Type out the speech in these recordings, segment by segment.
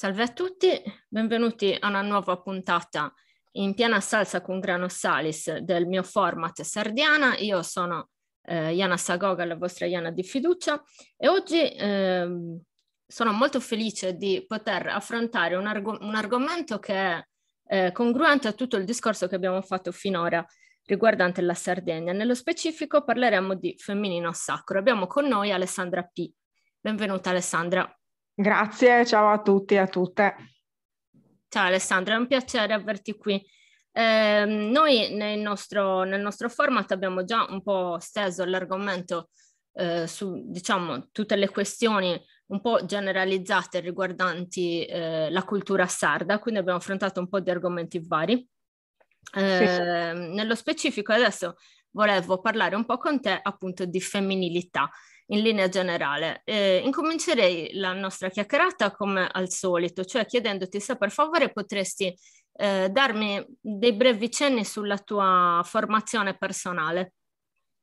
Salve a tutti, benvenuti a una nuova puntata in piena salsa con grano salis del mio format sardiana. Io sono eh, Iana Sagoga, la vostra Iana di fiducia e oggi eh, sono molto felice di poter affrontare un, arg- un argomento che è eh, congruente a tutto il discorso che abbiamo fatto finora riguardante la Sardegna. Nello specifico parleremo di femminino sacro. Abbiamo con noi Alessandra P. Benvenuta Alessandra. Grazie, ciao a tutti e a tutte. Ciao Alessandra, è un piacere averti qui. Eh, noi nel nostro, nel nostro, format abbiamo già un po' steso l'argomento eh, su diciamo, tutte le questioni un po' generalizzate riguardanti eh, la cultura sarda, quindi abbiamo affrontato un po' di argomenti vari. Sì, sì. Ehm, nello specifico adesso volevo parlare un po' con te appunto di femminilità in linea generale. Eh, incomincerei la nostra chiacchierata come al solito, cioè chiedendoti se per favore potresti eh, darmi dei brevi cenni sulla tua formazione personale.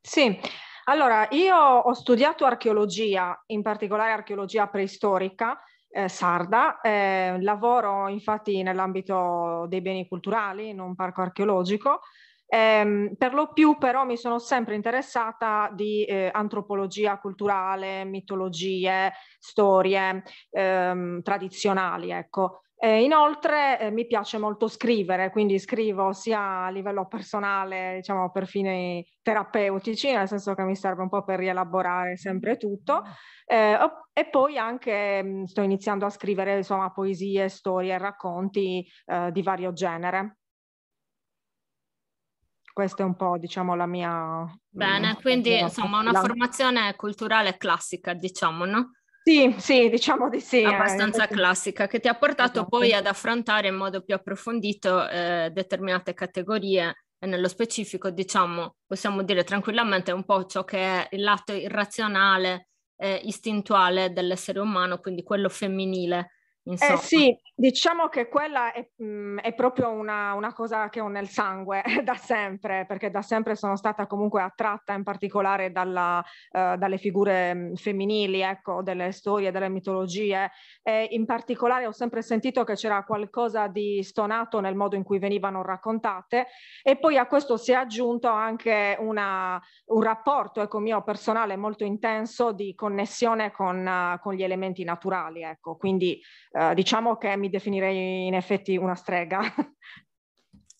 Sì, allora io ho studiato archeologia, in particolare archeologia preistorica. Eh, sarda, eh, lavoro infatti nell'ambito dei beni culturali in un parco archeologico Ehm, per lo più però mi sono sempre interessata di eh, antropologia culturale, mitologie, storie ehm, tradizionali, ecco. Eh, inoltre eh, mi piace molto scrivere, quindi scrivo sia a livello personale, diciamo per fini terapeutici, nel senso che mi serve un po' per rielaborare sempre tutto, eh, e poi anche mh, mm, sto iniziando a scrivere insomma poesie, storie, racconti eh, di vario genere questa è un po' diciamo la mia... Bene, mh, quindi mia insomma una la... formazione culturale classica diciamo, no? Sì, sì, diciamo di sì. Eh, Abbastanza eh. classica, che ti ha portato esatto. poi ad affrontare in modo più approfondito eh, determinate categorie e nello specifico, diciamo, possiamo dire tranquillamente un po' ciò che è il lato irrazionale, eh, istintuale dell'essere umano, quindi quello femminile eh sì, diciamo che quella è, mh, è proprio una, una, cosa che ho nel sangue da sempre, perché da sempre sono stata comunque attratta in particolare dalla, uh, dalle figure femminili, ecco, delle storie, delle mitologie. E in particolare ho sempre sentito che c'era qualcosa di stonato nel modo in cui venivano raccontate e poi a questo si è aggiunto anche una, un rapporto ecco, mio personale molto intenso di connessione con, uh, con gli elementi naturali, ecco, quindi eh, diciamo che mi definirei in effetti una strega,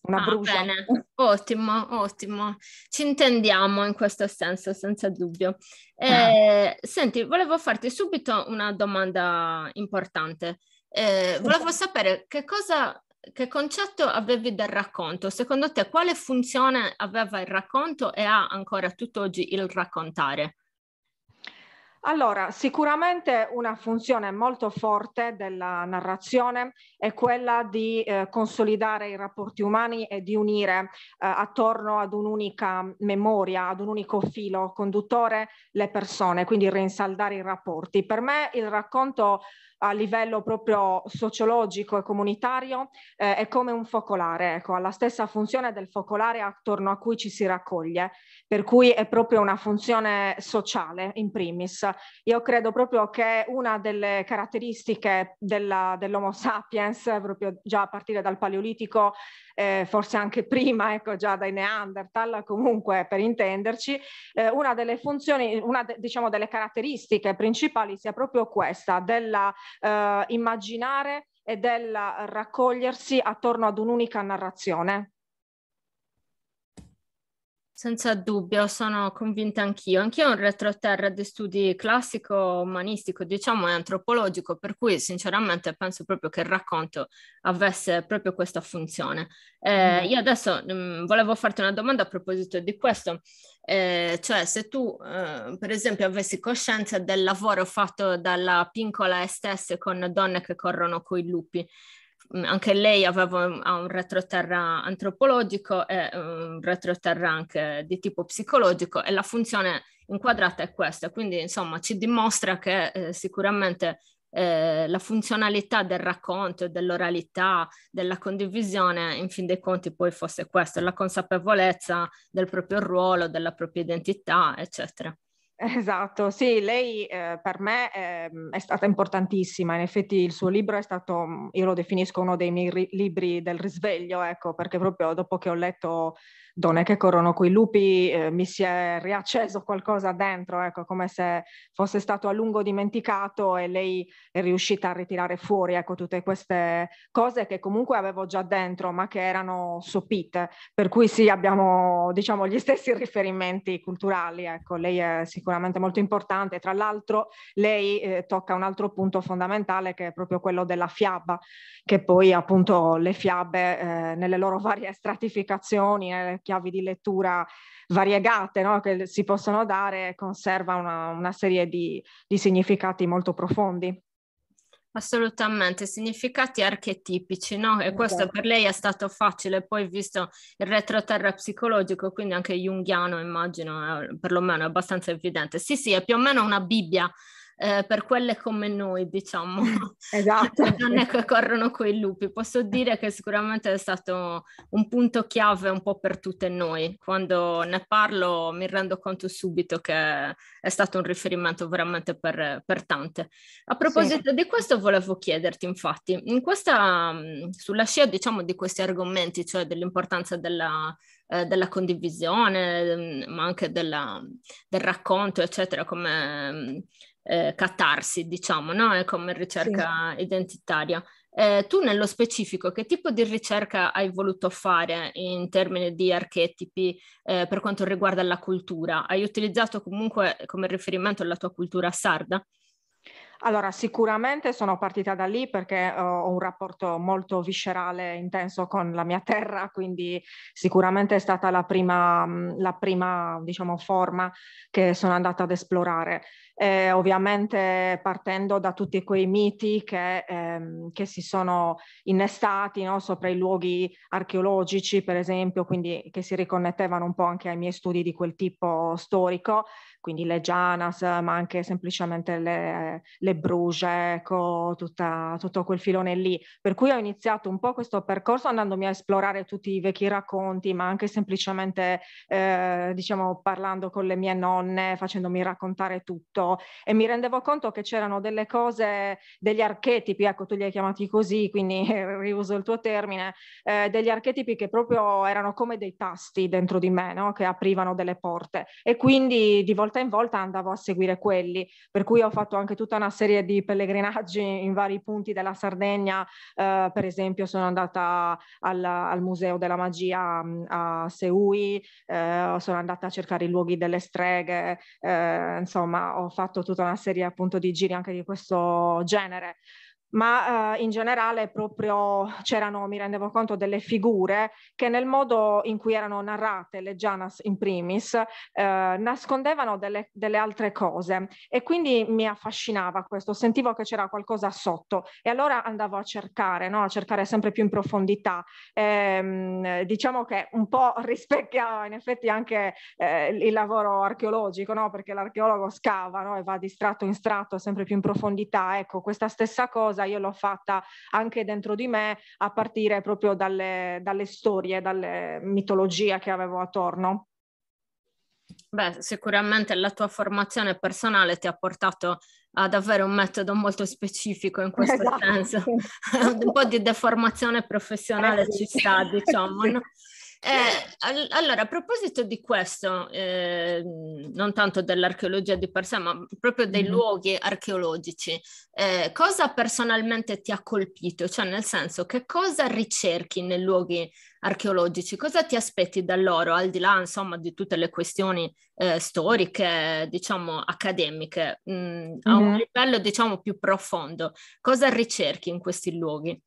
una ah, brucia. Bene. Ottimo, ottimo. Ci intendiamo in questo senso, senza dubbio. Eh, ah. Senti, volevo farti subito una domanda importante. Eh, volevo sapere che cosa, che concetto avevi del racconto? Secondo te quale funzione aveva il racconto e ha ancora tutt'oggi il raccontare? Allora, sicuramente una funzione molto forte della narrazione è quella di eh, consolidare i rapporti umani e di unire eh, attorno ad un'unica memoria, ad un unico filo conduttore le persone, quindi rinsaldare i rapporti. Per me il racconto a livello proprio sociologico e comunitario eh, è come un focolare, ecco, ha la stessa funzione del focolare attorno a cui ci si raccoglie, per cui è proprio una funzione sociale in primis. Io credo proprio che una delle caratteristiche dell'Homo sapiens, proprio già a partire dal Paleolitico, eh, forse anche prima, ecco già dai Neanderthal, comunque per intenderci, eh, una delle funzioni, una de, diciamo delle caratteristiche principali sia proprio questa, della eh, immaginare e del raccogliersi attorno ad un'unica narrazione. Senza dubbio, sono convinta anch'io. Anch'io ho un retroterra di studi classico, umanistico, diciamo, e antropologico, per cui sinceramente penso proprio che il racconto avesse proprio questa funzione. Eh, mm. Io adesso mh, mm, volevo farti una domanda a proposito di questo, eh, cioè se tu, eh, per esempio, avessi coscienza del lavoro fatto dalla piccola estesse con donne che corrono coi lupi, anche lei aveva ha un retroterra antropologico e ehm, un retroterra anche di tipo psicologico e la funzione inquadrata è questa, quindi insomma ci dimostra che eh, sicuramente eh, la funzionalità del racconto, dell'oralità, della condivisione, in fin dei conti poi fosse questa, la consapevolezza del proprio ruolo, della propria identità, eccetera. Esatto, sì, lei eh, per me eh, è stata importantissima, in effetti il suo libro è stato, mm, io lo definisco uno dei miei ri- libri del risveglio, ecco, perché proprio dopo che ho letto donne che corrono coi lupi, eh, mi si è riacceso qualcosa dentro, ecco, come se fosse stato a lungo dimenticato e lei è riuscita a ritirare fuori, ecco, tutte queste cose che comunque avevo già dentro, ma che erano sopite. Per cui sì, abbiamo, diciamo, gli stessi riferimenti culturali, ecco, lei è sicuramente molto importante. Tra l'altro lei eh, tocca un altro punto fondamentale che è proprio quello della fiaba, che poi appunto le fiabe eh, nelle loro varie stratificazioni, nelle chiavi di lettura variegate no? che si possono dare conserva una, una serie di, di significati molto profondi. Assolutamente, significati archetipici, no? E questo esatto. per lei è stato facile, poi visto il retroterra psicologico, quindi anche junghiano immagino, eh, perlomeno è abbastanza evidente. Sì, sì, è più o meno una Bibbia eh, per quelle come noi, diciamo, esatto. le donne che corrono coi lupi. Posso dire che sicuramente è stato un punto chiave un po' per tutte noi. Quando ne parlo mi rendo conto subito che è stato un riferimento veramente per, per tante. A proposito sì. di questo volevo chiederti, infatti, in questa, mm, sulla scia diciamo di questi argomenti, cioè dell'importanza della eh, della condivisione, mm, ma anche della, del racconto, eccetera, come mm, eh, catarsi, diciamo, no? È come ricerca sì. identitaria. Eh, tu nello specifico che tipo di ricerca hai voluto fare in termini di archetipi eh, per quanto riguarda la cultura? Hai utilizzato comunque come riferimento la tua cultura sarda? Allora, sicuramente sono partita da lì perché eh, ho un rapporto molto viscerale, e intenso con la mia terra, quindi sicuramente è stata la prima, mm, la prima diciamo, forma che sono andata ad esplorare eh, ovviamente partendo da tutti quei miti che, ehm, che si sono innestati no? sopra i luoghi archeologici, per esempio, quindi che si riconnettevano un po' anche ai miei studi di quel tipo storico, quindi le Gianas, ma anche semplicemente le, le Bruges, ecco, tutta, tutto quel filone lì. Per cui ho iniziato un po' questo percorso andandomi a esplorare tutti i vecchi racconti, ma anche semplicemente, eh, diciamo, parlando con le mie nonne, facendomi raccontare tutto e mi rendevo conto che c'erano delle cose, degli archetipi, ecco tu li hai chiamati così, quindi riuso il tuo termine, eh, degli archetipi che proprio erano come dei tasti dentro di me, no? che aprivano delle porte e quindi di volta in volta andavo a seguire quelli, per cui ho fatto anche tutta una serie di pellegrinaggi in vari punti della Sardegna, eh, per esempio sono andata al, al Museo della Magia mm, a Seui, eh, sono andata a cercare i luoghi delle streghe, eh, insomma ho, fatto tutta una serie appunto di giri anche di questo genere ma eh, in generale proprio c'erano, mi rendevo conto, delle figure che nel modo in cui erano narrate, le Gianas in primis, eh, nascondevano delle, delle, altre cose e quindi mi affascinava questo, sentivo che c'era qualcosa sotto e allora andavo a cercare, no? a cercare sempre più in profondità. E, ehm, diciamo che un po' rispecchiava in effetti anche eh, il lavoro archeologico, no? perché l'archeologo scava no? e va di strato in strato sempre più in profondità, ecco questa stessa cosa cosa io l'ho fatta anche dentro di me a partire proprio dalle, dalle storie, dalle mitologie che avevo attorno. Beh, sicuramente la tua formazione personale ti ha portato ad avere un metodo molto specifico in questo esatto. senso. un po' di deformazione professionale eh ci sta, diciamo. No? Eh, allora, a proposito di questo, eh, non tanto dell'archeologia di per sé, ma proprio dei mm luoghi archeologici, eh, cosa personalmente ti ha colpito? Cioè, nel senso, che cosa ricerchi nei luoghi archeologici? Cosa ti aspetti da loro, al di là, insomma, di tutte le questioni eh, storiche, diciamo, accademiche, mh, mm a un livello, diciamo, più profondo? Cosa ricerchi in questi luoghi?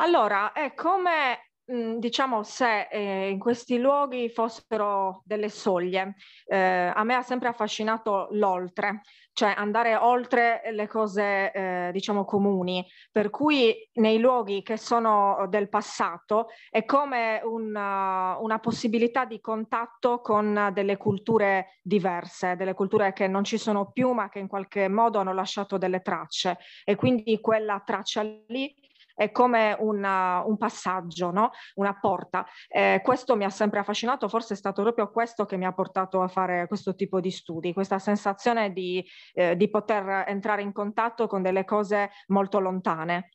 Allora, è come Mhmm, diciamo se eh, in questi luoghi fossero delle soglie. Eh, a me ha sempre affascinato l'oltre, cioè andare oltre le cose eh, diciamo comuni, per cui nei luoghi che sono del passato è come una, uh, una possibilità di contatto con delle culture diverse, delle culture che non ci sono più ma che in qualche modo hanno lasciato delle tracce e quindi quella traccia lì è come una, un passaggio, no? una porta. Eh, questo mi ha sempre affascinato, forse è stato proprio questo che mi ha portato a fare questo tipo di studi, questa sensazione di, eh, di poter entrare in contatto con delle cose molto lontane.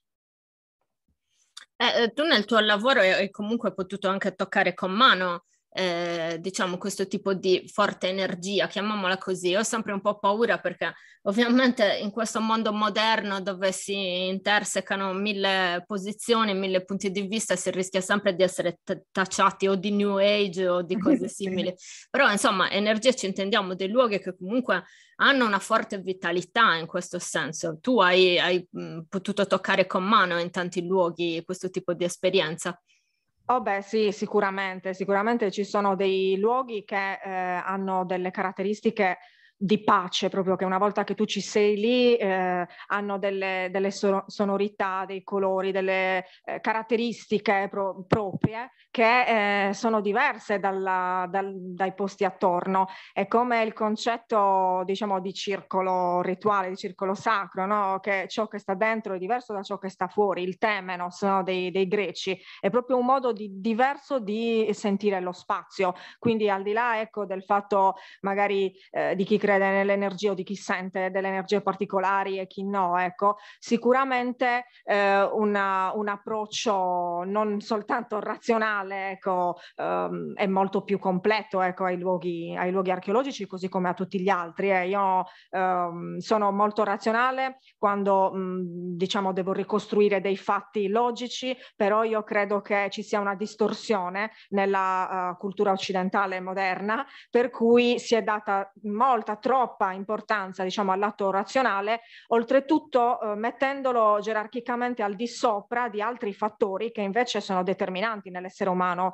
Eh, eh tu nel tuo lavoro hai comunque potuto anche toccare con mano eh, diciamo questo tipo di forte energia, chiamiamola così. ho sempre un po' paura perché ovviamente in questo mondo moderno dove si intersecano mille posizioni, mille punti di vista, si rischia sempre di essere t- tacciati o di new age o di cose simili. Però insomma, energia ci intendiamo dei luoghi che comunque hanno una forte vitalità in questo senso. Tu hai, hai potuto toccare con mano in tanti luoghi questo tipo di esperienza. Oh beh, sì, sicuramente, sicuramente ci sono dei luoghi che eh, hanno delle caratteristiche di pace, proprio che una volta che tu ci sei lì eh, hanno delle, delle, sonorità, dei colori, delle eh, caratteristiche pro- proprie che eh, sono diverse dalla, dal, dai posti attorno. È come il concetto diciamo di circolo rituale, di circolo sacro, no? che ciò che sta dentro è diverso da ciò che sta fuori, il temenos no? dei, dei greci, è proprio un modo di, diverso di sentire lo spazio. Quindi al di là ecco, del fatto magari eh, di chi crea credere nell'energia o di chi sente delle energie particolari e chi no, ecco, sicuramente eh, una, un approccio non soltanto razionale, ecco, ehm, è molto più completo, ecco, ai luoghi, ai luoghi archeologici così come a tutti gli altri. Eh. Io ehm, sono molto razionale quando, mh, diciamo, devo ricostruire dei fatti logici, però io credo che ci sia una distorsione nella uh, cultura occidentale moderna, per cui si è data molta data troppa importanza diciamo, all'atto razionale, oltretutto eh, mettendolo gerarchicamente al di sopra di altri fattori che invece sono determinanti nell'essere umano,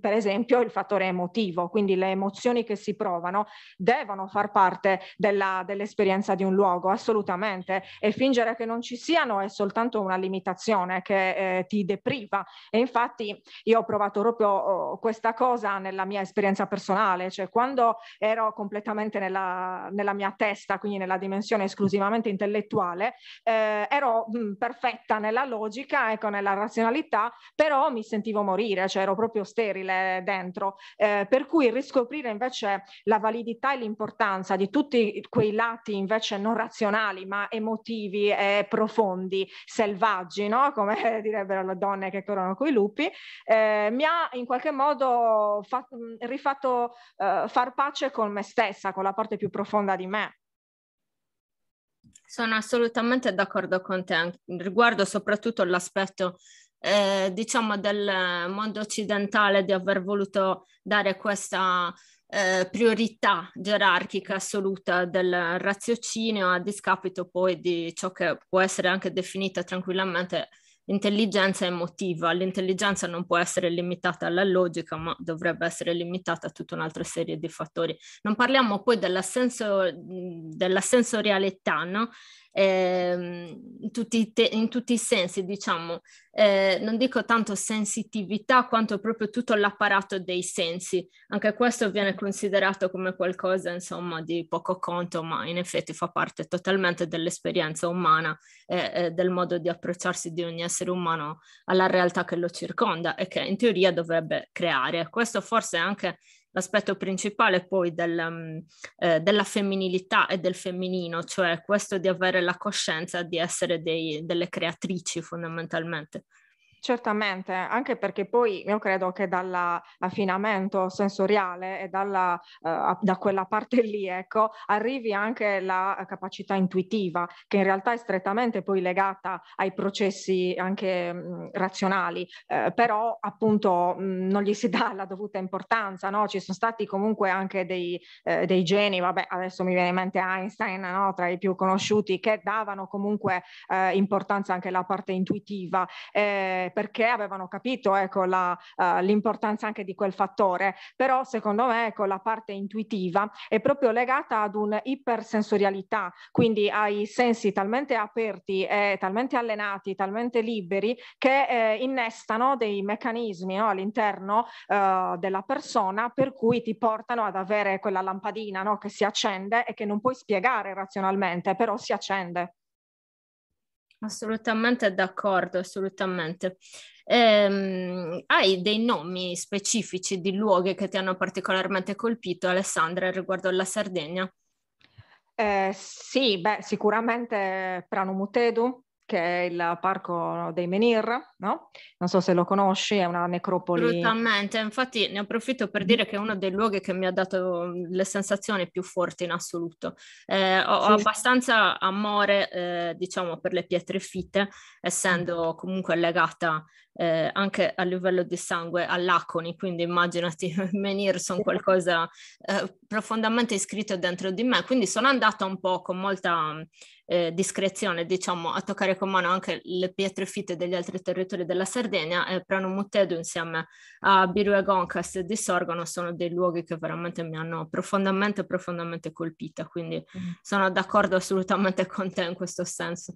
per esempio il fattore emotivo, quindi le emozioni che si provano devono far parte della, dell'esperienza di un luogo, assolutamente, e fingere che non ci siano è soltanto una limitazione che eh, ti depriva. E infatti io ho provato proprio oh, questa cosa nella mia esperienza personale, cioè quando ero completamente nella nella, mia testa, quindi nella dimensione esclusivamente intellettuale, eh, ero mh, perfetta nella logica, ecco, nella razionalità, però mi sentivo morire, cioè ero proprio sterile dentro. Eh, per cui riscoprire invece la validità e l'importanza di tutti quei lati invece non razionali, ma emotivi e profondi, selvaggi, no? come direbbero le donne che corrono coi lupi, eh, mi ha in qualche modo fatto, rifatto eh, far pace con me stessa, con la parte più profonda di me. Sono assolutamente d'accordo con te, riguardo soprattutto l'aspetto eh, diciamo del mondo occidentale di aver voluto dare questa eh, priorità gerarchica assoluta del raziocinio a discapito poi di ciò che può essere anche definita tranquillamente L'intelligenza emotiva, l'intelligenza non può essere limitata alla logica, ma dovrebbe essere limitata a tutta un'altra serie di fattori. Non parliamo poi della, senso, della sensorialità, no? eh, in, tutti te- in, tutti i sensi, diciamo, eh, non dico tanto sensitività quanto proprio tutto l'apparato dei sensi. Anche questo viene considerato come qualcosa, insomma, di poco conto, ma in effetti fa parte totalmente dell'esperienza umana e eh, del modo di approcciarsi di ogni essere umano alla realtà che lo circonda e che in teoria dovrebbe creare. Questo forse è anche l'aspetto principale poi del, mm, eh, della femminilità e del femminino, cioè questo di avere la coscienza di essere dei, delle creatrici fondamentalmente. Certamente, anche perché poi io credo che dall'affinamento sensoriale e dalla, uh, da quella parte lì, ecco, arrivi anche la eh, capacità intuitiva, che in realtà è strettamente poi legata ai processi anche mh, mm, razionali, eh, però appunto mh, mm, non gli si dà la dovuta importanza, no? Ci sono stati comunque anche dei, eh, dei geni, vabbè, adesso mi viene in mente Einstein, no? Tra i più conosciuti, che davano comunque eh, importanza anche alla parte intuitiva. Eh, perché avevano capito ecco, la, uh, l'importanza anche di quel fattore, però secondo me ecco, la parte intuitiva è proprio legata ad un'ipersensorialità, quindi ai sensi talmente aperti, eh, talmente allenati, talmente liberi che eh, innestano dei meccanismi no, all'interno eh, della persona per cui ti portano ad avere quella lampadina no, che si accende e che non puoi spiegare razionalmente, però si accende. Assolutamente d'accordo, assolutamente. Ehm, hai dei nomi specifici di luoghi che ti hanno particolarmente colpito, Alessandra, riguardo alla Sardegna? Eh, sì, beh, sicuramente Prano Mutedu, che è il parco dei Menir, no? Non so se lo conosci, è una necropoli. Assolutamente, infatti ne approfitto per dire che è uno dei luoghi che mi ha dato mm, le sensazioni più forti in assoluto. Eh, ho, sì. ho, abbastanza amore, eh, diciamo, per le pietre fitte, essendo comunque legata eh, anche a livello di sangue all'aconi, quindi immaginati menhir sono qualcosa eh, profondamente iscritto dentro di me, quindi sono andata un po' con molta eh, discrezione, diciamo, a toccare con mano anche le pietre fitte degli altri territori della Sardegna e eh, Prano Pranomutedo insieme a Biru e Goncast di Sorgono sono dei luoghi che veramente mi hanno profondamente, profondamente colpita, quindi mm. sono d'accordo assolutamente con te in questo senso.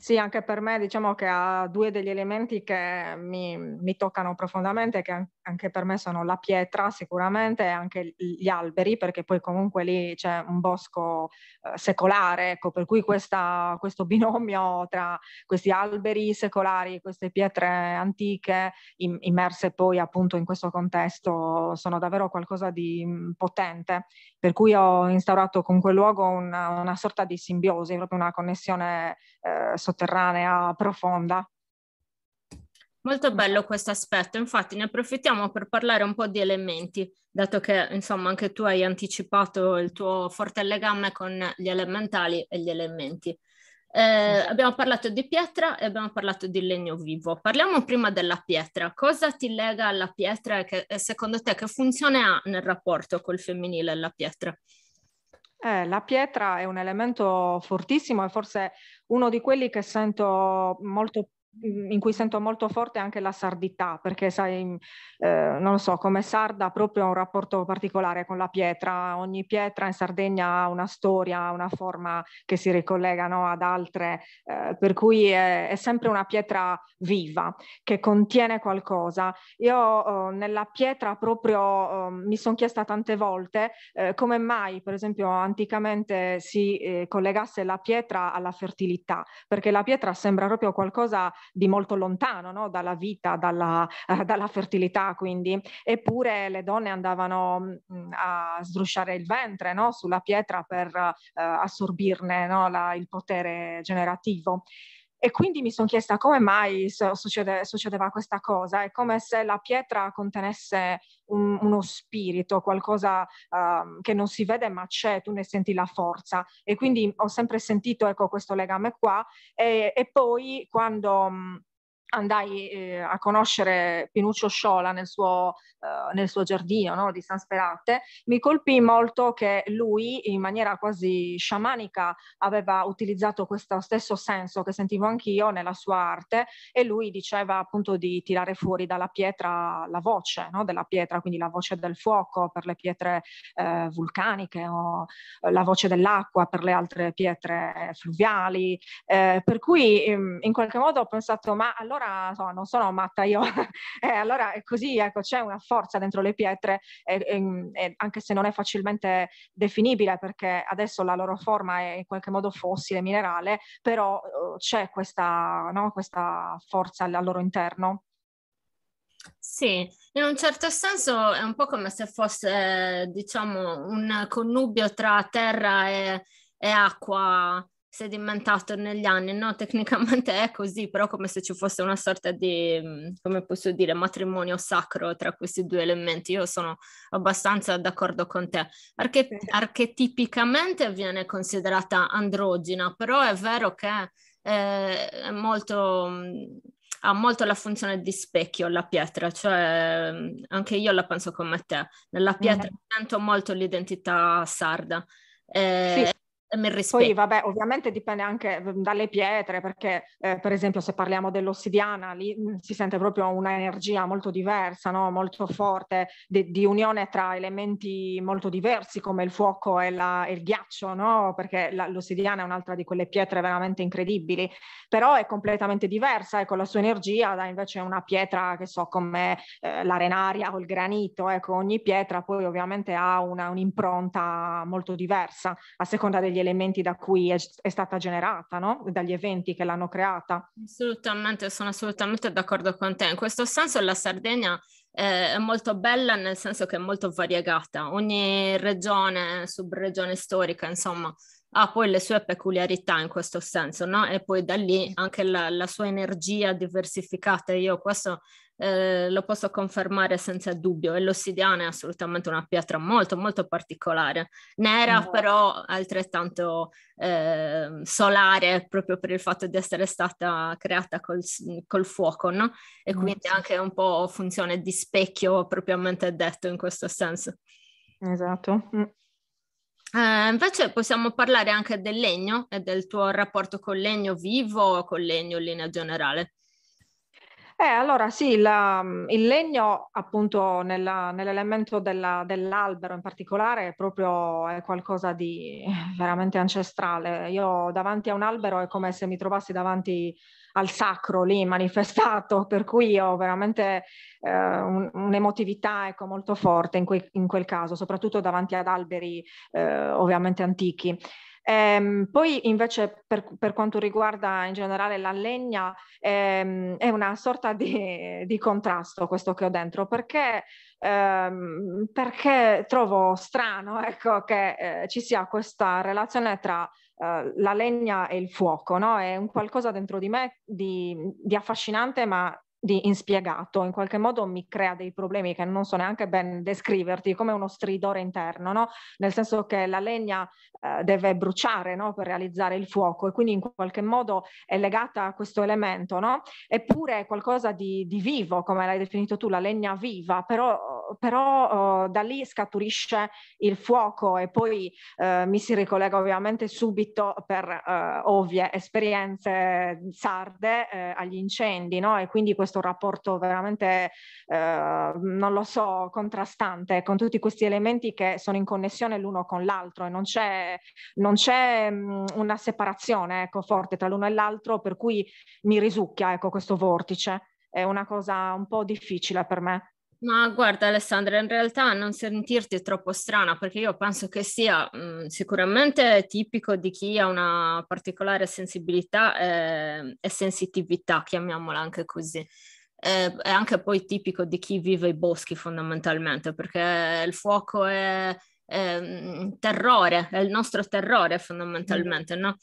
Sì, anche per me diciamo che ha due degli elementi che mi, mi toccano profondamente, che anche per me sono la pietra sicuramente e anche gli alberi, perché poi comunque lì c'è un bosco eh, secolare, ecco, per cui questa, questo binomio tra questi alberi secolari, queste pietre antiche, im, immerse poi appunto in questo contesto, sono davvero qualcosa di mm, potente, per cui ho instaurato con quel luogo una, una sorta di simbiosi, proprio una connessione eh, sotterranea profonda. Molto bello questo aspetto, infatti ne approfittiamo per parlare un po' di elementi, dato che insomma anche tu hai anticipato il tuo forte legame con gli elementali e gli elementi. Eh, abbiamo parlato di pietra e abbiamo parlato di legno vivo. Parliamo prima della pietra. Cosa ti lega alla pietra e, che, secondo te che funzione ha nel rapporto col femminile la pietra? Eh, la pietra è un elemento fortissimo e forse uno di quelli che sento molto in cui sento molto forte anche la sardità, perché sai, eh, non lo so, come sarda proprio ho un rapporto particolare con la pietra, ogni pietra in Sardegna ha una storia, una forma che si ricollega no, ad altre, eh, per cui è, è, sempre una pietra viva che contiene qualcosa. Io eh, nella pietra proprio oh, mi sono chiesta tante volte eh, come mai, per esempio, anticamente si eh, collegasse la pietra alla fertilità, perché la pietra sembra proprio qualcosa di molto lontano no? dalla vita, dalla, eh, dalla, fertilità quindi. Eppure le donne andavano mh, mm, a sdrusciare il ventre no? sulla pietra per eh, assorbirne no? La, il potere generativo. E quindi mi sono chiesta come mai succede, succedeva questa cosa. È come se la pietra contenesse un, uno spirito, qualcosa uh, che non si vede ma c'è, tu ne senti la forza. E quindi ho sempre sentito ecco, questo legame qua. E, e poi quando... Mh, andai eh, a conoscere Pinuccio Sciola nel suo, eh, nel suo giardino no? di San Sperate, mi colpì molto che lui in maniera quasi sciamanica aveva utilizzato questo stesso senso che sentivo anch'io nella sua arte e lui diceva appunto di tirare fuori dalla pietra la voce no? della pietra, quindi la voce del fuoco per le pietre eh, vulcaniche o eh, la voce dell'acqua per le altre pietre fluviali, eh, per cui ehm, in qualche modo ho pensato ma allora allora so, non sono matta io. eh, allora è così, ecco, c'è una forza dentro le pietre, eh, eh, anche se non è facilmente definibile perché adesso la loro forma è in qualche modo fossile, minerale, però oh, c'è questa, no, questa forza al loro interno. Sì, in un certo senso è un po' come se fosse, eh, diciamo, un connubio tra terra e, e acqua si è diventato negli anni, no? Tecnicamente è così, però come se ci fosse una sorta di, mm, come posso dire, matrimonio sacro tra questi due elementi. Io sono abbastanza d'accordo con te. Arche- archetipicamente viene considerata androgina, però è vero che eh, è molto mm, ha molto la funzione di specchio la pietra, cioè mm, anche io la penso come te, nella eh. pietra mm-hmm. sento molto l'identità sarda. Eh, sì. Ehm, poi vabbè, ovviamente dipende anche mhmm, dalle pietre, perché eh, per esempio se parliamo dell'ossidiana, lì mhmm, si sente proprio un'energia molto diversa, no? molto forte, de- di unione tra elementi molto diversi come il fuoco e, la, e il ghiaccio, no? perché la, l'ossidiana è un'altra di quelle pietre veramente incredibili, però è completamente diversa, con la sua energia da invece una pietra che so come eh, l'arenaria o il granito, ecco ogni pietra poi ovviamente ha una, un'impronta molto diversa a seconda degli dagli elementi da cui è, è stata generata, no? dagli eventi che l'hanno creata. Assolutamente, sono assolutamente d'accordo con te. In questo senso la Sardegna eh, è molto bella nel senso che è molto variegata. Ogni regione, subregione storica, insomma, ha poi le sue peculiarità in questo senso, no? E poi da lì anche la, la sua energia diversificata. Io questo eh, lo posso confermare senza dubbio e l'ossidiana è assolutamente una pietra molto molto particolare, nera no. però altrettanto eh, solare proprio per il fatto di essere stata creata col, col fuoco no? e no, quindi sì. anche un po' funzione di specchio propriamente detto in questo senso. Esatto. Mm. Eh, invece possiamo parlare anche del legno e del tuo rapporto col legno vivo o col legno in linea generale. Eh, allora sì, la, mm, il legno appunto nella, nell'elemento della, dell'albero in particolare è proprio è qualcosa di veramente ancestrale. Io davanti a un albero è come se mi trovassi davanti al sacro lì manifestato, per cui ho veramente eh, un, un'emotività ecco, molto forte in, que, in, quel caso, soprattutto davanti ad alberi eh, ovviamente antichi. Ehm, poi invece per, per, quanto riguarda in generale la legna ehm, è una sorta di, di, contrasto questo che ho dentro perché, ehm, perché trovo strano ecco, che eh, ci sia questa relazione tra Uh, la legna e il fuoco, no? È un qualcosa dentro di me di, di affascinante ma di inspiegato, in qualche modo mi crea dei problemi che non so neanche ben descriverti, come uno stridore interno, no? nel senso che la legna eh, deve bruciare no? per realizzare il fuoco e quindi in qualche modo è legata a questo elemento, no? eppure è qualcosa di, di vivo, come l'hai definito tu, la legna viva, però, però eh, da lì scaturisce il fuoco e poi eh, mi si ricollega ovviamente subito per eh, ovvie esperienze sarde eh, agli incendi e quindi questo questo rapporto veramente, eh, non lo so, contrastante con tutti questi elementi che sono in connessione l'uno con l'altro e non c'è, non c'è mh, mm, una separazione ecco, forte tra l'uno e l'altro per cui mi risucchia ecco, questo vortice. È una cosa un po' difficile per me. Ma guarda Alessandra, in realtà non sentirti troppo strana perché io penso che sia mh, mm, sicuramente tipico di chi ha una particolare sensibilità eh, e sensitività, chiamiamola anche così. Eh, è anche poi tipico di chi vive i boschi fondamentalmente perché il fuoco è, è terrore, è il nostro terrore mm. fondamentalmente, mm. no?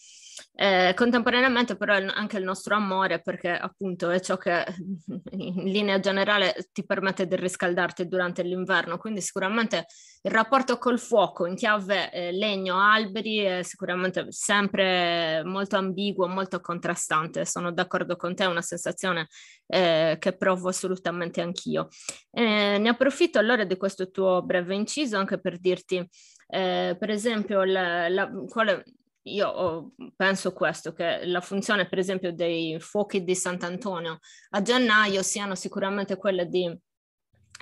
Eh, contemporaneamente però anche il nostro amore perché appunto è ciò che in linea generale ti permette di riscaldarti durante l'inverno, quindi sicuramente il rapporto col fuoco in chiave eh, legno, alberi è sicuramente sempre molto ambiguo, molto contrastante, sono d'accordo con te, è una sensazione eh, che provo assolutamente anch'io. Eh, ne approfitto allora di questo tuo breve inciso anche per dirti eh, per esempio, la, la, quale, io penso questo, che la funzione per esempio dei fuochi di Sant'Antonio a gennaio siano sicuramente quelle di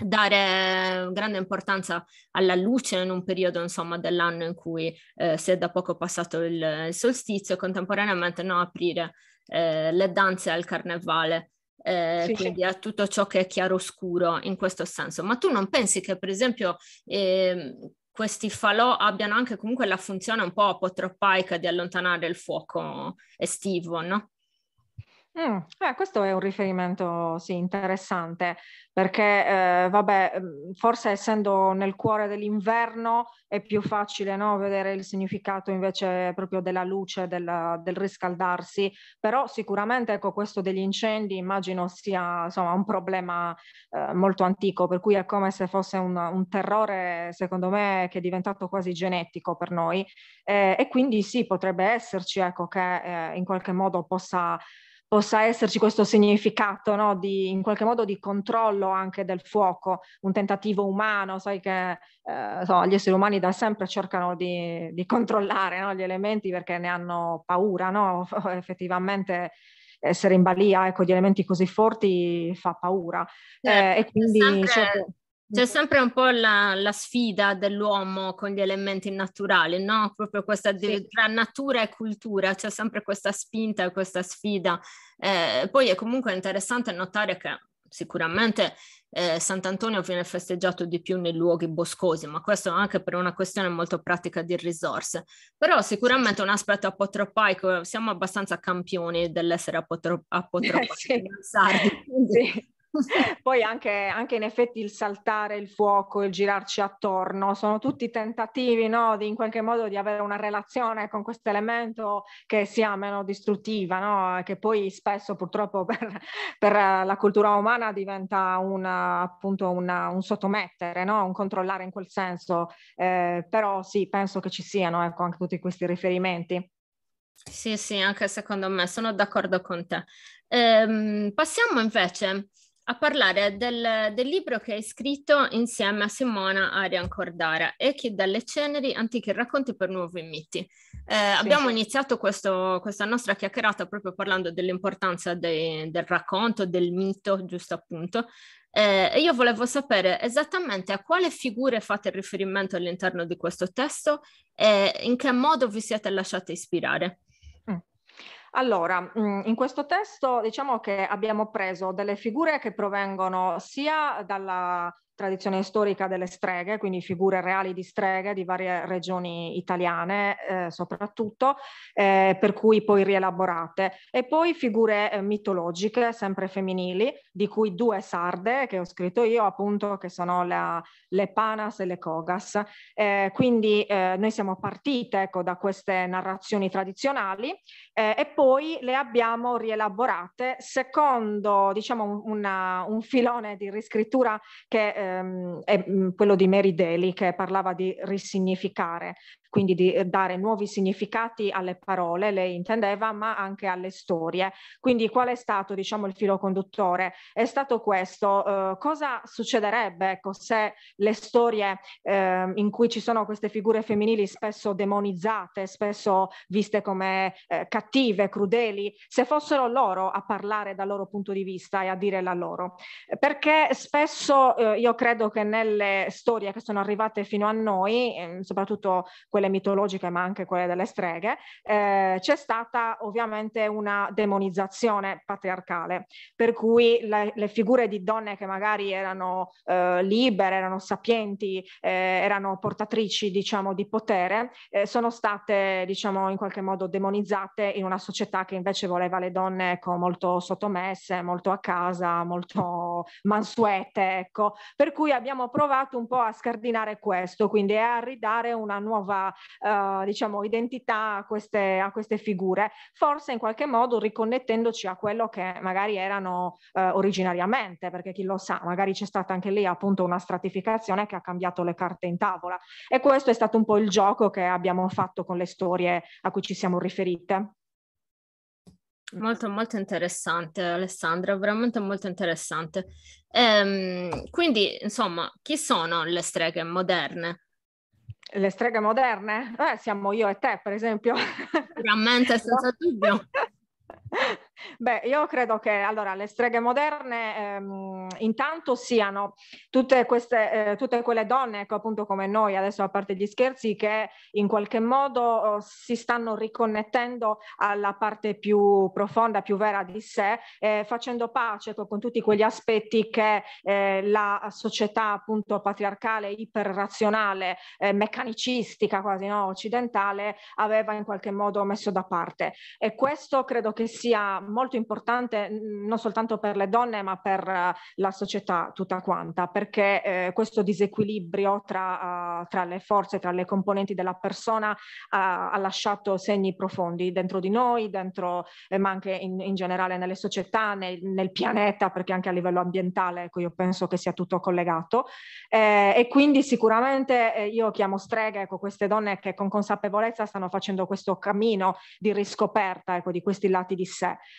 dare grande importanza alla luce in un periodo insomma, dell'anno in cui eh, si è da poco passato il, il solstizio e contemporaneamente no, aprire eh, le danze al carnevale. Eh, sì, quindi sì. a tutto ciò che è chiaroscuro in questo senso. Ma tu non pensi che, per esempio, eh, questi falò abbiano anche comunque la funzione un po' apotropaica di allontanare il fuoco estivo, no? Mm, eh, questo è un riferimento sì, interessante perché eh, vabbè, mm, forse essendo nel cuore dell'inverno è più facile no, vedere il significato invece proprio della luce, della, del riscaldarsi, però sicuramente ecco, questo degli incendi immagino sia insomma, un problema eh, molto antico, per cui è come se fosse un, un, terrore secondo me che è diventato quasi genetico per noi eh, e quindi sì potrebbe esserci ecco, che eh, in qualche modo possa possa esserci questo significato no? di, in qualche modo di controllo anche del fuoco, un tentativo umano, sai che eh, so, gli esseri umani da sempre cercano di, di controllare no? gli elementi perché ne hanno paura, no? effettivamente essere in balia ecco, di elementi così forti fa paura. Certo, eh, e quindi, sempre... certo c'è mm. sempre un po' la, la, sfida dell'uomo con gli elementi naturali, no? Proprio questa sì. tra natura e cultura, c'è sempre questa spinta e questa sfida. Eh, poi è comunque interessante notare che sicuramente eh, Sant'Antonio viene festeggiato di più nei luoghi boscosi, ma questo anche per una questione molto pratica di risorse. Però sicuramente un aspetto apotropaico, siamo abbastanza campioni dell'essere apotro- apotropaici, sì. Poi anche, anche, in effetti il saltare il fuoco, il girarci attorno, sono tutti tentativi no, di, in qualche modo di avere una relazione con questo elemento che sia meno distruttiva, no? che poi spesso purtroppo per, per la cultura umana diventa una, appunto una, un sottomettere, no? un controllare in quel senso. Eh, però sì, penso che ci siano ecco, anche tutti questi riferimenti. Sì, sì, anche secondo me sono d'accordo con te. Ehm, passiamo invece a parlare del, del, libro che hai scritto insieme a Simona Arian Cordara, Echi dalle ceneri, antichi racconti per nuovi miti. Eh, sì. Abbiamo iniziato questo, questa nostra chiacchierata proprio parlando dell'importanza dei, del racconto, del mito, giusto appunto. Eh, e io volevo sapere esattamente a quale figure fate riferimento all'interno di questo testo e in che modo vi siete lasciati ispirare. Allora, mm, in questo testo diciamo che abbiamo preso delle figure che provengono sia dalla tradizione storica delle streghe, quindi figure reali di streghe di varie regioni italiane eh, soprattutto, eh, per cui poi rielaborate. E poi figure eh, mitologiche, sempre femminili, di cui due sarde che ho scritto io appunto, che sono la, le Panas e le Cogas. Eh, quindi eh, noi siamo partite ecco, da queste narrazioni tradizionali eh, e poi le abbiamo rielaborate secondo diciamo, una, un filone di riscrittura che ehm, è mhmm, quello di Mary Daly che parlava di risignificare, quindi di eh, dare nuovi significati alle parole, lei intendeva, ma anche alle storie. Quindi qual è stato diciamo, il filo conduttore? È stato questo, eh, cosa succederebbe ecco, se le storie eh, in cui ci sono queste figure femminili spesso demonizzate, spesso viste come eh, cattive, crudeli, se fossero loro a parlare dal loro punto di vista e a dire la loro? Perché spesso eh, io credo che nelle storie che sono arrivate fino a noi, ehm, soprattutto quelle quelle mitologiche ma anche quelle delle streghe, eh, c'è stata ovviamente una demonizzazione patriarcale, per cui le, le figure di donne che magari erano eh, libere, erano sapienti, eh, erano portatrici diciamo di potere, eh, sono state diciamo in qualche modo demonizzate in una società che invece voleva le donne ecco, molto sottomesse, molto a casa, molto mansuete, ecco. Per cui abbiamo provato un po' a scardinare questo, quindi a ridare una nuova uh, diciamo, identità a queste, a queste, figure, forse in qualche modo riconnettendoci a quello che magari erano uh, originariamente, perché chi lo sa, magari c'è stata anche lì appunto una stratificazione che ha cambiato le carte in tavola. E questo è stato un po' il gioco che abbiamo fatto con le storie a cui ci siamo riferite. Molto, molto interessante, Alessandra, veramente molto interessante. Ehm, quindi, insomma, chi sono le streghe moderne? le streghe moderne? Eh, siamo io e te, per esempio. Veramente, senza dubbio. Beh, io credo che allora, le streghe moderne ehm, intanto siano tutte, queste, eh, tutte quelle donne, ecco, appunto come noi, adesso a parte gli scherzi, che in qualche modo eh, si stanno riconnettendo alla parte più profonda, più vera di sé, eh, facendo pace ecco, con tutti quegli aspetti che eh, la società appunto patriarcale, iperrazionale, eh, meccanicistica quasi no? occidentale aveva in qualche modo messo da parte. E questo credo che sia molto importante non soltanto per le donne ma per eh, la società tutta quanta perché eh, questo disequilibrio tra, uh, tra, le forze, tra le componenti della persona uh, ha lasciato segni profondi dentro di noi, dentro, eh, ma anche in, in, generale nelle società, nel, nel, pianeta perché anche a livello ambientale ecco, io penso che sia tutto collegato eh, e quindi sicuramente eh, io chiamo streghe ecco, queste donne che con consapevolezza stanno facendo questo cammino di riscoperta ecco, di questi lati di sé.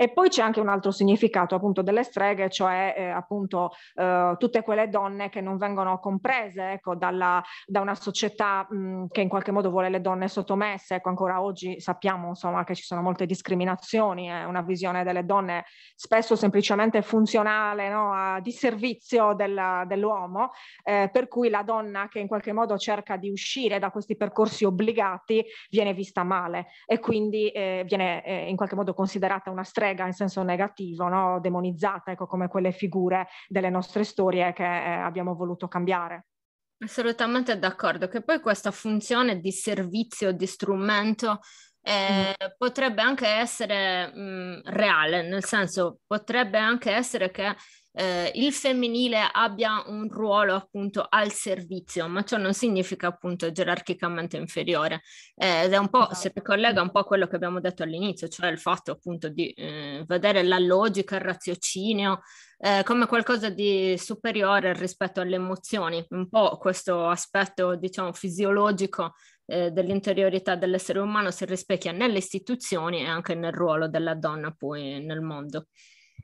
E poi c'è anche un altro significato appunto delle streghe, cioè eh, appunto eh, tutte quelle donne che non vengono comprese ecco, dalla, da una società mh, mm, che in qualche modo vuole le donne sottomesse. Ecco, ancora oggi sappiamo insomma, che ci sono molte discriminazioni, è eh, una visione delle donne spesso semplicemente funzionale, no? a disservizio della, dell'uomo, eh, per cui la donna che in qualche modo cerca di uscire da questi percorsi obbligati viene vista male e quindi eh, viene eh, in qualche modo considerata una strega strega in senso negativo, no? demonizzata, ecco, come quelle figure delle nostre storie che eh, abbiamo voluto cambiare. Assolutamente d'accordo, che poi questa funzione di servizio, di strumento, eh, mm. potrebbe anche essere mh, mm, reale, nel senso potrebbe anche essere che eh, il femminile abbia un ruolo appunto al servizio, ma ciò non significa appunto gerarchicamente inferiore. Eh, ed è un po', si esatto. ricollega un po' a quello che abbiamo detto all'inizio, cioè il fatto appunto di eh, vedere la logica, il raziocinio eh, come qualcosa di superiore rispetto alle emozioni, un po' questo aspetto diciamo fisiologico eh, dell'interiorità dell'essere umano si rispecchia nelle istituzioni e anche nel ruolo della donna poi nel mondo.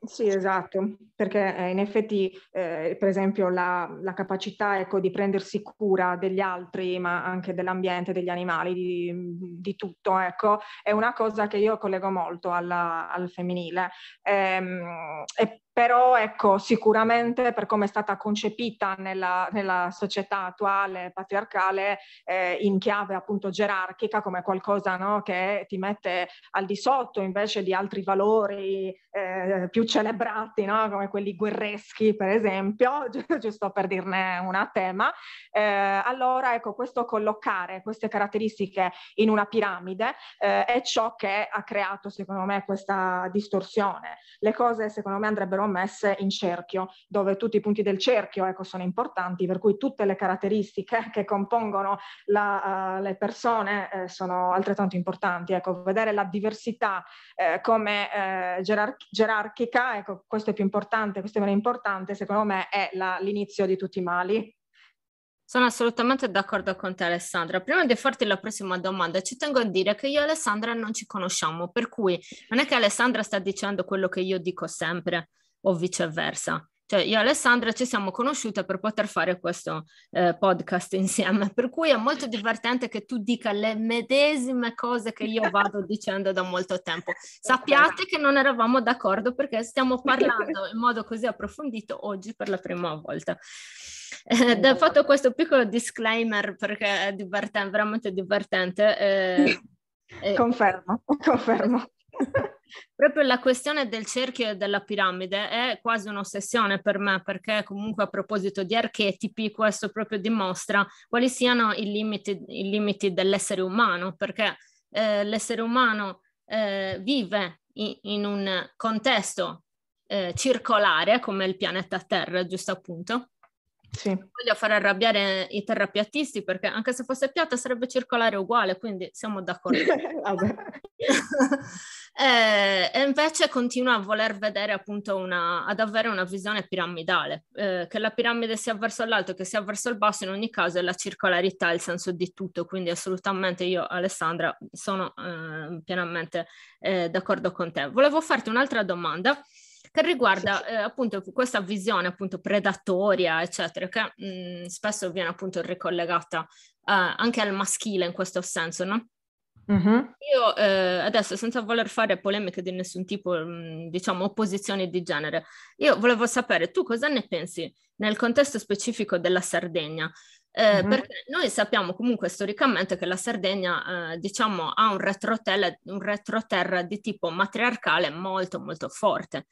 Sì, esatto, perché eh, in effetti, eh, per esempio, la, la capacità ecco, di prendersi cura degli altri, ma anche dell'ambiente, degli animali, di, di tutto, ecco, è una cosa che io collego molto alla, al femminile. Ehm, e però ecco, sicuramente per come è stata concepita nella, nella società attuale patriarcale eh, in chiave appunto gerarchica come qualcosa no, che ti mette al di sotto invece di altri valori eh, più celebrati no, come quelli guerreschi per esempio, giusto per dirne una tema, eh, allora ecco questo collocare queste caratteristiche in una piramide eh, è ciò che ha creato secondo me questa distorsione. Le cose secondo me andrebbero però messe in cerchio, dove tutti i punti del cerchio ecco, sono importanti, per cui tutte le caratteristiche che compongono la, uh, le persone eh, sono altrettanto importanti. Ecco, vedere la diversità eh, come eh, gerarch- gerarchica, ecco, questo è più importante, questo è meno importante, secondo me è la, l'inizio di tutti i mali. Sono assolutamente d'accordo con te Alessandra. Prima di farti la prossima domanda, ci tengo a dire che io e Alessandra non ci conosciamo, per cui non è che Alessandra sta dicendo quello che io dico sempre o viceversa. Cioè io e Alessandra ci siamo conosciute per poter fare questo eh, podcast insieme, per cui è molto divertente che tu dica le medesime cose che io vado dicendo da molto tempo. Sappiate che non eravamo d'accordo perché stiamo parlando in modo così approfondito oggi per la prima volta. Ed eh, esatto. fatto questo piccolo disclaimer perché è divertente, veramente divertente. Eh, eh confermo, confermo proprio la questione del cerchio e della piramide è quasi un'ossessione per me, perché comunque a proposito di archetipi, questo proprio dimostra quali siano i limiti, i limiti dell'essere umano, perché eh, l'essere umano eh, vive in, in, un contesto eh, circolare come il pianeta Terra, giusto appunto, sì. Voglio far arrabbiare i terrapiattisti perché anche se fosse piatta sarebbe circolare uguale, quindi siamo d'accordo. e, eh, e, invece continua a voler vedere appunto una, ad avere una visione piramidale, eh, che la piramide sia verso l'alto che sia verso il basso in ogni caso è la circolarità, il senso di tutto, quindi assolutamente io Alessandra sono eh, pienamente eh, d'accordo con te. Volevo farti un'altra domanda che riguarda eh, appunto questa visione appunto predatoria, eccetera, che mh, mm, spesso viene appunto ricollegata eh, anche al maschile in questo senso, no? Mm-hmm. Io eh, adesso, senza voler fare polemiche di nessun tipo, mh, mm, diciamo opposizioni di genere, io volevo sapere tu cosa ne pensi nel contesto specifico della Sardegna? Eh, mm-hmm. Perché noi sappiamo comunque storicamente che la Sardegna, eh, diciamo, ha un retroterra, un retroterra di tipo matriarcale molto, molto forte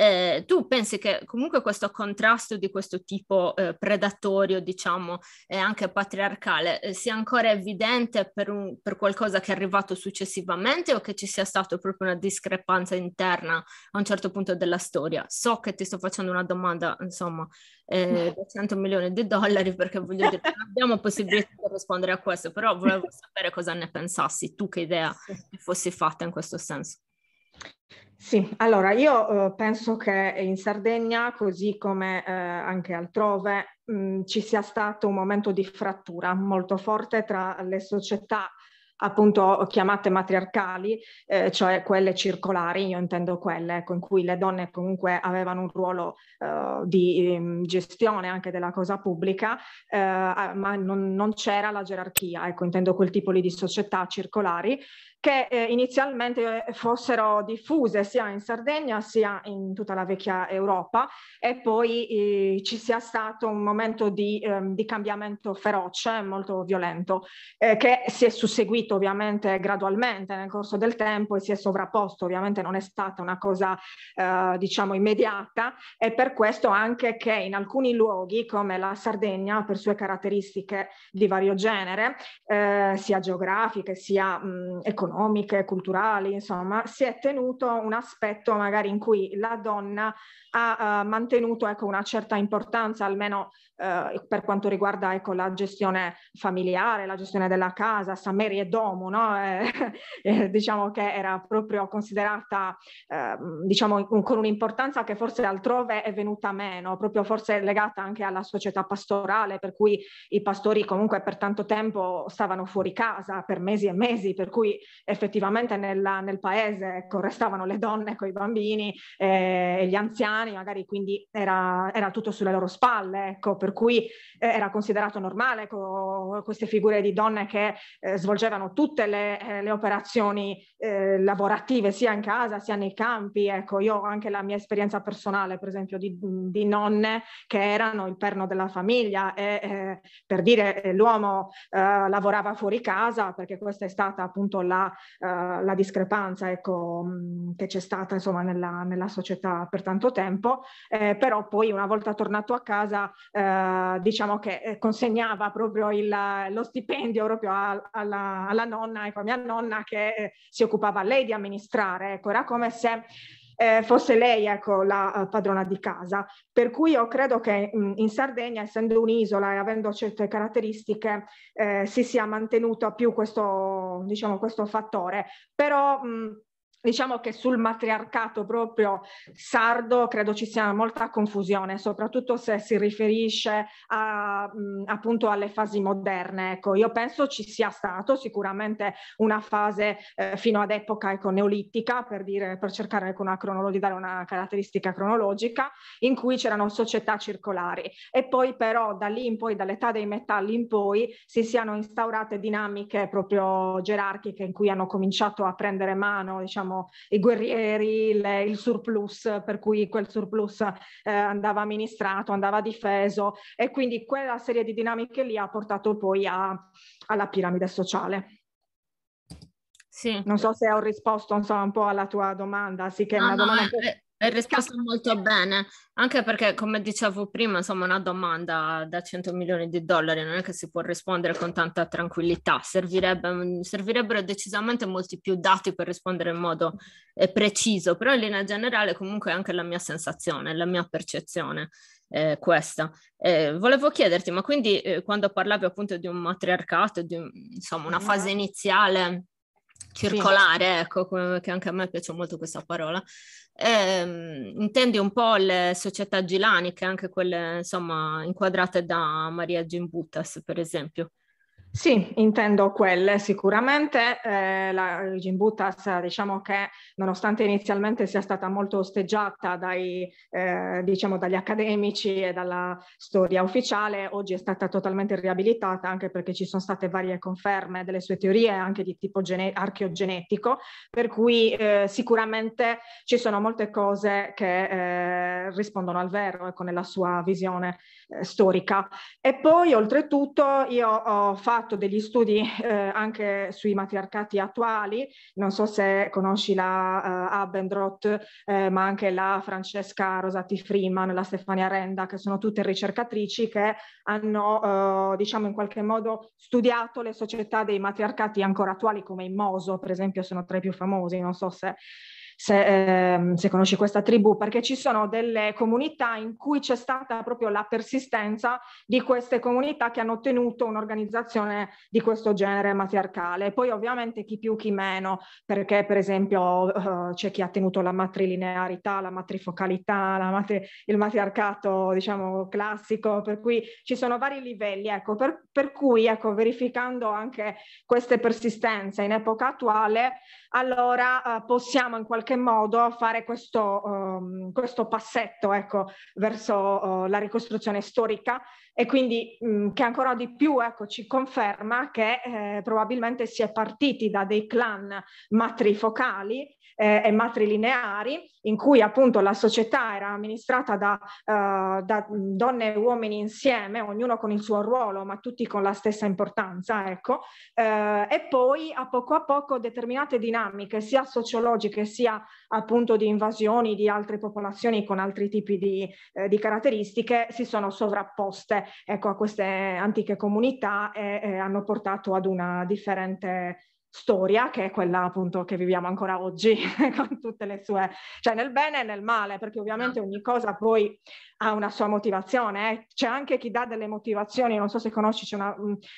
eh, tu pensi che comunque questo contrasto di questo tipo eh, predatorio, diciamo, e anche patriarcale, eh, sia ancora evidente per, un, per, qualcosa che è arrivato successivamente o che ci sia stata proprio una discrepanza interna a un certo punto della storia? So che ti sto facendo una domanda, insomma, eh, 200 milioni di dollari perché voglio dire, non abbiamo possibilità di rispondere a questo, però volevo sapere cosa ne pensassi, tu che idea ti fossi fatta in questo senso. Sì, allora io eh, penso che in Sardegna, così come eh, anche altrove, mh, mm, ci sia stato un momento di frattura molto forte tra le società appunto chiamate matriarcali, eh, cioè quelle circolari, io intendo quelle con cui le donne comunque avevano un ruolo eh, di um, gestione anche della cosa pubblica, eh, ma non, non c'era la gerarchia, ecco, intendo quel tipo di società circolari che eh, inizialmente eh, fossero diffuse sia in Sardegna sia in tutta la vecchia Europa e poi eh, ci sia stato un momento di, ehm, di cambiamento feroce, molto violento, eh, che si è susseguito ovviamente gradualmente nel corso del tempo e si è sovrapposto, ovviamente non è stata una cosa eh, diciamo immediata e per questo anche che in alcuni luoghi come la Sardegna per sue caratteristiche di vario genere, eh, sia geografiche sia mh, economiche, economiche, culturali, insomma, si è tenuto un aspetto magari in cui la donna ha uh, mantenuto ecco, una certa importanza, almeno uh, per quanto riguarda ecco, la gestione familiare, la gestione della casa, Mary e Domo, no? eh, eh, diciamo che era proprio considerata eh, diciamo, un, con un'importanza che forse altrove è venuta meno, proprio forse legata anche alla società pastorale, per cui i pastori comunque per tanto tempo stavano fuori casa per mesi e mesi, per cui effettivamente nella, nel paese ecco, restavano le donne con i bambini eh, e gli anziani, magari quindi era, era tutto sulle loro spalle, ecco, per cui eh, era considerato normale ecco, queste figure di donne che eh, svolgevano tutte le, eh, le operazioni eh, lavorative sia in casa sia nei campi. Ecco, io ho anche la mia esperienza personale, per esempio, di, di nonne che erano il perno della famiglia e eh, per dire l'uomo lavorava fuori casa perché questa è stata appunto la eh, la discrepanza ecco, che c'è stata insomma, nella, nella, società per tanto tempo, eh, però poi una volta tornato a casa eh, diciamo che eh, consegnava proprio il, lo stipendio proprio a, alla, alla, nonna, ecco, mia nonna che eh, si occupava lei di amministrare, ecco, era come se eh, fosse lei ecco, la eh, padrona di casa. Per cui io credo che mm, in Sardegna, essendo un'isola e avendo certe caratteristiche, eh, si sia mantenuto più questo, diciamo, questo fattore. Però mh, mm, Diciamo che sul matriarcato proprio sardo credo ci sia molta confusione, soprattutto se si riferisce a, appunto alle fasi moderne. Ecco, io penso ci sia stato sicuramente una fase eh, fino ad epoca ecco, neolittica, per, dire, per cercare ecco, una cronologia, di dare una caratteristica cronologica, in cui c'erano società circolari. E poi però da lì in poi, dall'età dei metalli in poi, si siano instaurate dinamiche proprio gerarchiche in cui hanno cominciato a prendere mano, diciamo, diciamo, i guerrieri, le, il surplus, per cui quel surplus eh, andava amministrato, andava difeso e quindi quella serie di dinamiche lì ha portato poi a, alla piramide sociale. Sì. Non so se ho risposto insomma, un po' alla tua domanda, sì che no, è una no, domanda... È, hai risposto molto bene, anche perché come dicevo prima, insomma, una domanda da 100 milioni di dollari non è che si può rispondere con tanta tranquillità, Servirebbe, servirebbero decisamente molti più dati per rispondere in modo eh, preciso, però in linea generale comunque è anche la mia sensazione, la mia percezione. Eh, questa. Eh, volevo chiederti, ma quindi eh, quando parlavi appunto di un matriarcato, di un, insomma una mm. fase iniziale circolare, sì. ecco, che anche a me piace molto questa parola, eh, intendi un po' le società gilaniche, anche quelle insomma inquadrate da Maria Gimbuttas, per esempio. Sì, intendo quelle sicuramente. Eh, la Gimbutas diciamo che nonostante inizialmente sia stata molto osteggiata dai, eh, diciamo, dagli accademici e dalla storia ufficiale, oggi è stata totalmente riabilitata anche perché ci sono state varie conferme delle sue teorie anche di tipo gene- archeogenetico, per cui eh, sicuramente ci sono molte cose che eh, rispondono al vero ecco, nella sua visione eh, storica. E poi oltretutto io ho fatto degli studi eh, anche sui matriarcati attuali, non so se conosci la uh, Abendroth, eh, ma anche la Francesca Rosati Freeman, la Stefania Renda, che sono tutte ricercatrici che hanno, eh, diciamo in qualche modo, studiato le società dei matriarcati ancora attuali come i Moso, per esempio, sono tra i più famosi, non so se se, ehm, se conosci questa tribù, perché ci sono delle comunità in cui c'è stata proprio la persistenza di queste comunità che hanno ottenuto un'organizzazione di questo genere matriarcale. Poi ovviamente chi più chi meno, perché per esempio eh, c'è chi ha tenuto la matrilinearità, la matrifocalità, la matri- il matriarcato diciamo classico, per cui ci sono vari livelli, ecco, per, per cui ecco, verificando anche queste persistenze in epoca attuale, allora eh, possiamo in qualche qualche modo fare questo, um, questo passetto ecco, verso uh, la ricostruzione storica e quindi mh, mm, che ancora di più ecco, ci conferma che eh, probabilmente si è partiti da dei clan matrifocali eh, e matrilineari in cui appunto la società era amministrata da, uh, da, donne e uomini insieme, ognuno con il suo ruolo ma tutti con la stessa importanza ecco, eh, e poi a poco a poco determinate dinamiche sia sociologiche sia appunto di invasioni di altre popolazioni con altri tipi di, eh, di caratteristiche si sono sovrapposte ecco, a queste antiche comunità e, e eh, hanno portato ad una differente storia che è quella appunto che viviamo ancora oggi con tutte le sue cioè nel bene e nel male perché ovviamente ogni cosa poi ha una sua motivazione eh. c'è anche chi dà delle motivazioni non so se conosci c'è una,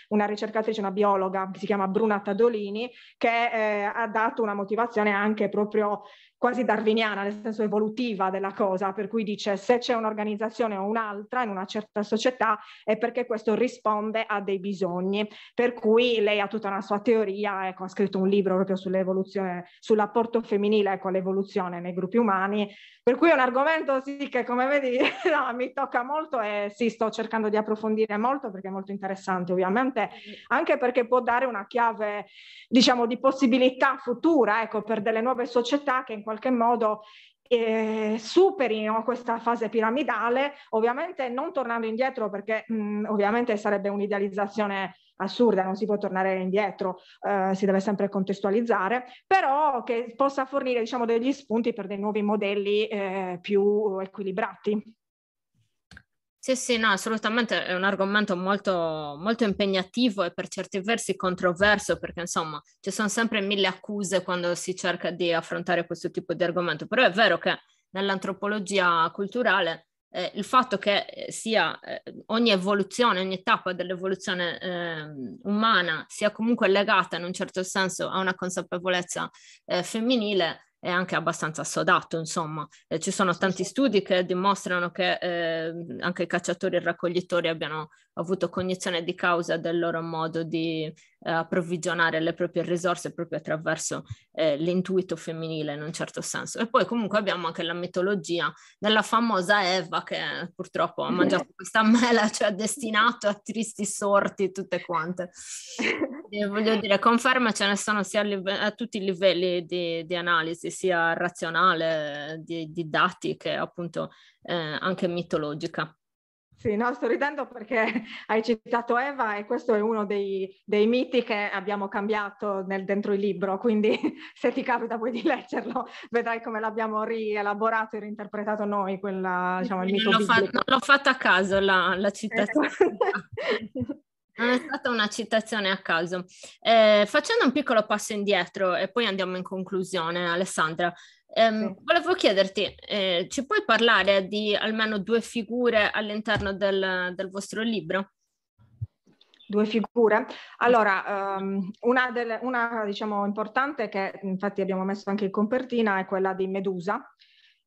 una ricercatrice una biologa che si chiama Bruna Tadolini che eh, ha dato una motivazione anche proprio quasi darwiniana, nel senso evolutiva della cosa, per cui dice se c'è un'organizzazione o un'altra in una certa società è perché questo risponde a dei bisogni, per cui lei ha tutta una sua teoria, ecco, ha scritto un libro proprio sull'evoluzione, sull'apporto femminile con ecco, l'evoluzione nei gruppi umani, per cui è un argomento sì che come vedi no, mi tocca molto e sì sto cercando di approfondire molto perché è molto interessante ovviamente, anche perché può dare una chiave diciamo di possibilità futura ecco, per delle nuove società che in qualche modo eh, superino questa fase piramidale, ovviamente non tornando indietro perché mh, mm, ovviamente sarebbe un'idealizzazione assurda, non si può tornare indietro, eh, si deve sempre contestualizzare, però che possa fornire diciamo, degli spunti per dei nuovi modelli eh, più equilibrati. Sì, sì, no, assolutamente è un argomento molto, molto, impegnativo e per certi versi controverso perché insomma ci sono sempre mille accuse quando si cerca di affrontare questo tipo di argomento, però è vero che nell'antropologia culturale eh, il fatto che eh, sia eh, ogni evoluzione, ogni tappa dell'evoluzione eh, umana sia comunque legata in un certo senso a una consapevolezza eh, femminile è anche abbastanza assodato, insomma. Eh, ci sono tanti studi che dimostrano che eh, anche i cacciatori e i raccoglitori abbiano avuto cognizione di causa del loro modo di eh, approvvigionare le proprie risorse proprio attraverso eh, l'intuito femminile in un certo senso. E poi comunque abbiamo anche la mitologia della famosa Eva che purtroppo ha mangiato questa mela, cioè ha destinato a tristi sorti tutte quante. E voglio dire, conferme ce ne sono sia a, live- a tutti i livelli di, di analisi, sia razionale, di, di, dati che appunto eh, anche mitologica. Sì, no, sto ridendo perché hai citato Eva e questo è uno dei, dei miti che abbiamo cambiato nel, dentro il libro, quindi se ti capita poi di leggerlo vedrai come l'abbiamo rielaborato e reinterpretato noi, quella, diciamo, il mito l'ho, fa- l'ho fatta a caso la, la citazione. Ecco. Non è stata una citazione a caso. Eh, facendo un piccolo passo indietro e poi andiamo in conclusione, Alessandra, ehm, sì. volevo chiederti, eh, ci puoi parlare di almeno due figure all'interno del, del vostro libro? due figure. Allora, um, una, delle, una diciamo importante che infatti abbiamo messo anche in copertina è quella di Medusa,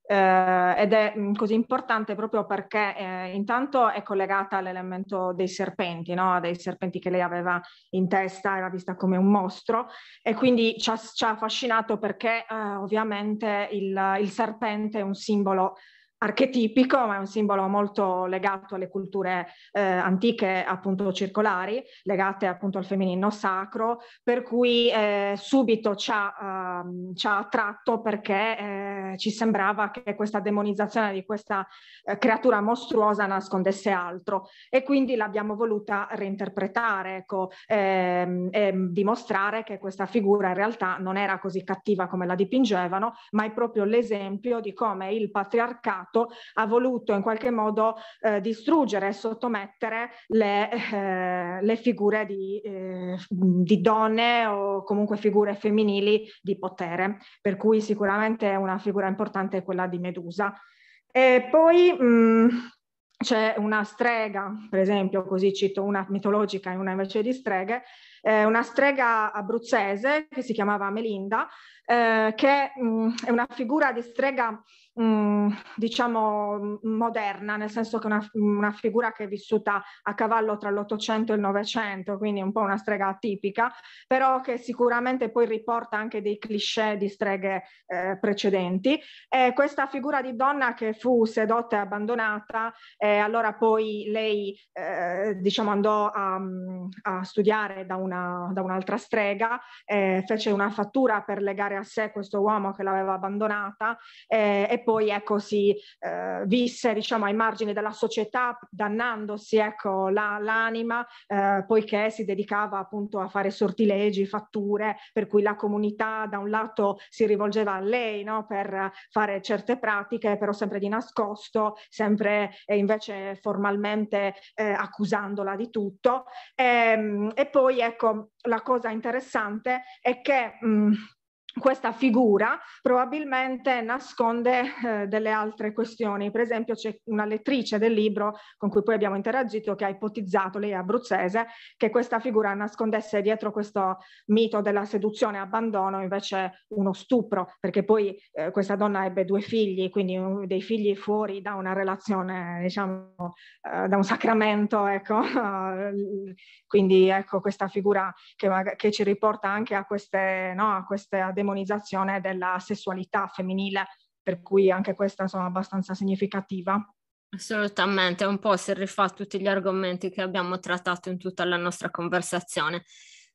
eh, ed è mm, così importante proprio perché eh, intanto è collegata all'elemento dei serpenti, no? dei serpenti che lei aveva in testa, era vista come un mostro e quindi ci ha, ci ha affascinato perché eh, ovviamente il, il serpente è un simbolo archetipico, ma è un simbolo molto legato alle culture eh, antiche, appunto circolari, legate appunto al femminino sacro, per cui eh, subito ci ha, uh, ehm, ci ha attratto perché eh, ci sembrava che questa demonizzazione di questa eh, creatura mostruosa nascondesse altro e quindi l'abbiamo voluta reinterpretare, ecco, ehm, e dimostrare che questa figura in realtà non era così cattiva come la dipingevano, ma è proprio l'esempio di come il patriarcato fatto ha voluto in qualche modo eh, distruggere e sottomettere le, eh, le figure di, eh, di donne o comunque figure femminili di potere, per cui sicuramente una figura importante è quella di Medusa. E poi mh, mm, c'è una strega, per esempio, così cito una mitologica e una invece di streghe, eh, una strega abruzzese che si chiamava Melinda, eh, che mh, mm, è una figura di strega Mm, diciamo mm, moderna, nel senso che è una, una, figura che è vissuta a cavallo tra l'Ottocento e il Novecento, quindi un po' una strega atipica, però che sicuramente poi riporta anche dei cliché di streghe eh, precedenti. È questa figura di donna che fu sedotta e abbandonata, eh, allora poi lei eh, diciamo andò a, mm, a studiare da, una, da un'altra strega, eh, fece una fattura per legare a sé questo uomo che l'aveva abbandonata eh, e poi ecco, si eh, visse diciamo, ai margini della società, dannandosi ecco, la, l'anima, eh, poiché si dedicava appunto a fare sortilegi, fatture, per cui la comunità da un lato si rivolgeva a lei no? per fare certe pratiche, però sempre di nascosto, sempre eh, invece formalmente eh, accusandola di tutto. E, ehm, e poi ecco, la cosa interessante è che mh, mm, questa figura probabilmente nasconde eh, delle altre questioni. Per esempio c'è una lettrice del libro con cui poi abbiamo interagito che ha ipotizzato, lei è abruzzese, che questa figura nascondesse dietro questo mito della seduzione e abbandono invece uno stupro, perché poi eh, questa donna ebbe due figli, quindi un, dei figli fuori da una relazione, diciamo, eh, da un sacramento, ecco. quindi ecco questa figura che, che ci riporta anche a queste, no, a queste a demonizzazione della sessualità femminile, per cui anche questa sono abbastanza significativa. Assolutamente, un po' si rifà tutti gli argomenti che abbiamo trattato in tutta la nostra conversazione.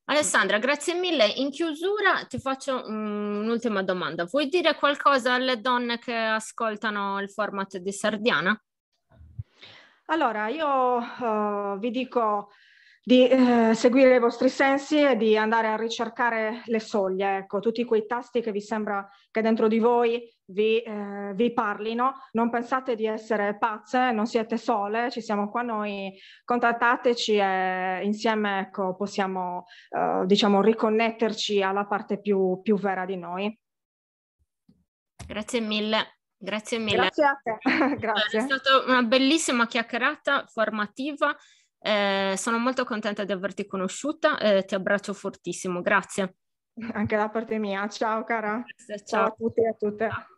Alessandra, grazie mille. In chiusura ti faccio mm, un'ultima domanda. Vuoi dire qualcosa alle donne che ascoltano il format di Sardiana? Allora, io uh, vi dico di eh, seguire i vostri sensi e di andare a ricercare le soglie, ecco, tutti quei tasti che vi sembra che dentro di voi vi, eh, vi parlino. Non pensate di essere pazze, non siete sole, ci siamo qua noi, contattateci e insieme ecco, possiamo eh, diciamo, riconnetterci alla parte più, più vera di noi. Grazie mille. Grazie mille. Grazie a te. Grazie. È stata una bellissima chiacchierata formativa eh, sono molto contenta di averti conosciuta, eh, ti abbraccio fortissimo, grazie. Anche da parte mia, ciao cara. Ciao, ciao a tutti e a tutte. Ciao.